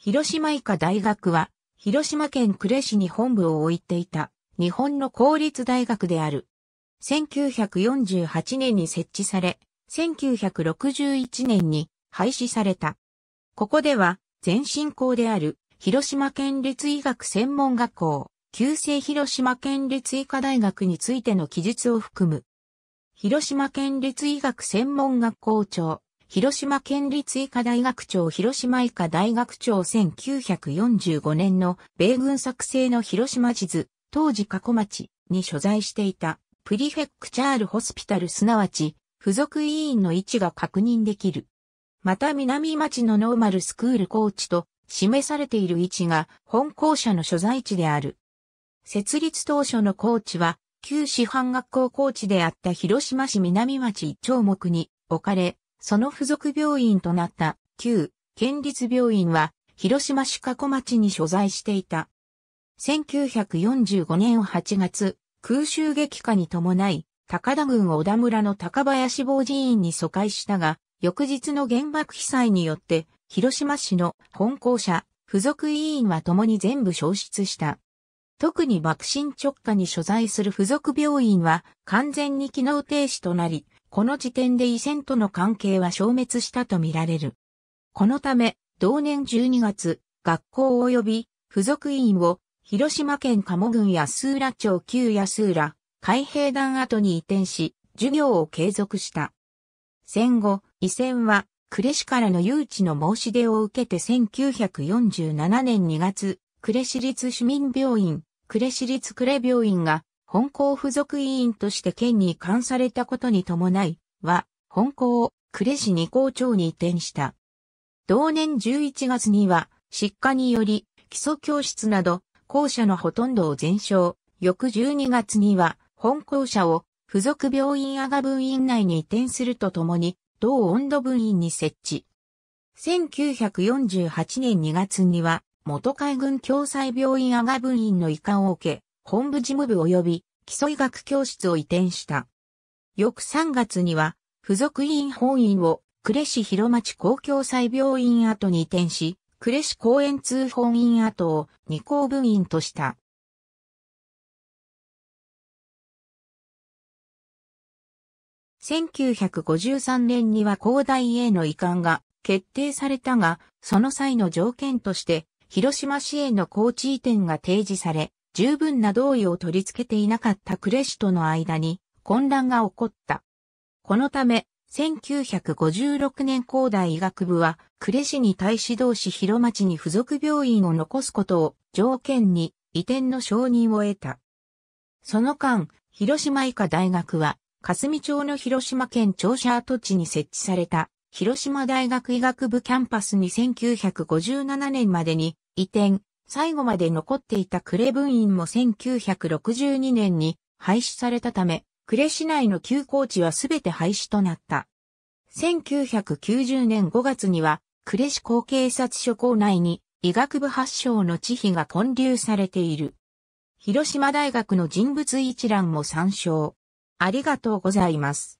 広島医科大学は、広島県呉市に本部を置いていた、日本の公立大学である。1948年に設置され、1961年に廃止された。ここでは、全身校である、広島県立医学専門学校、旧制広島県立医科大学についての記述を含む。広島県立医学専門学校長、広島県立医科大学長広島医科大学長1945年の米軍作成の広島地図、当時過去町に所在していたプリフェクチャールホスピタルすなわち付属委員の位置が確認できる。また南町のノーマルスクールコーチと示されている位置が本校舎の所在地である。設立当初のコーチは旧師範学校コーチであった広島市南町一丁目に置かれ、その付属病院となった旧県立病院は広島市加古町に所在していた。1945年8月、空襲撃化に伴い、高田郡小田村の高林防寺院に疎開したが、翌日の原爆被災によって、広島市の本校舎、付属委員は共に全部消失した。特に爆心直下に所在する付属病院は完全に機能停止となり、この時点で異線との関係は消滅したとみられる。このため、同年12月、学校及び付属院を広島県鴨郡安浦町旧安浦海兵団跡に移転し、授業を継続した。戦後、異線は、呉市からの誘致の申し出を受けて1947年2月、呉市立市民病院、呉市立呉病院が本校付属委員として県に移管されたことに伴い、は、本校を呉市二校長に移転した。同年11月には、失火により、基礎教室など、校舎のほとんどを全焼。翌12月には、本校舎を、付属病院阿賀分院内に移転するとともに、同温度分院に設置。1948年2月には、元海軍共済病院阿賀分院の移管を受け、本部事務部及び基礎医学教室を移転した。翌3月には、付属医院本院を、呉市広町公共祭病院跡に移転し、呉市公園通本院跡を二校分院とした。1953年には広大への移管が決定されたが、その際の条件として、広島市への高地移転が提示され、十分な同意を取り付けていなかったクレシとの間に混乱が起こった。このため、1956年高大医学部は、呉市に対し同士広町に付属病院を残すことを条件に移転の承認を得た。その間、広島医科大学は、霞町の広島県庁舎跡地に設置された、広島大学医学部キャンパスに1957年までに移転、最後まで残っていた呉分院も1962年に廃止されたため、呉市内の休校地はすべて廃止となった。1990年5月には、呉市高警察署校内に医学部発祥の地碑が建立されている。広島大学の人物一覧も参照。ありがとうございます。